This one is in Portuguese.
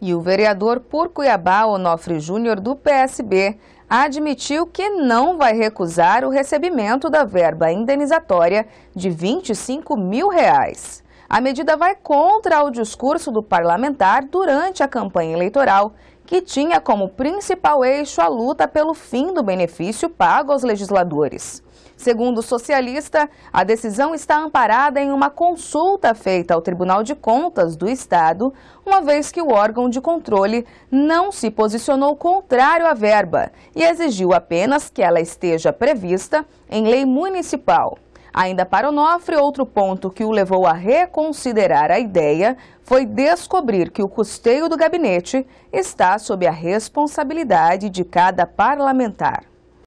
E o vereador por Cuiabá, Onofre Júnior, do PSB, admitiu que não vai recusar o recebimento da verba indenizatória de 25 mil reais. A medida vai contra o discurso do parlamentar durante a campanha eleitoral, que tinha como principal eixo a luta pelo fim do benefício pago aos legisladores. Segundo o socialista, a decisão está amparada em uma consulta feita ao Tribunal de Contas do Estado, uma vez que o órgão de controle não se posicionou contrário à verba e exigiu apenas que ela esteja prevista em lei municipal. Ainda para Onofre, outro ponto que o levou a reconsiderar a ideia foi descobrir que o custeio do gabinete está sob a responsabilidade de cada parlamentar.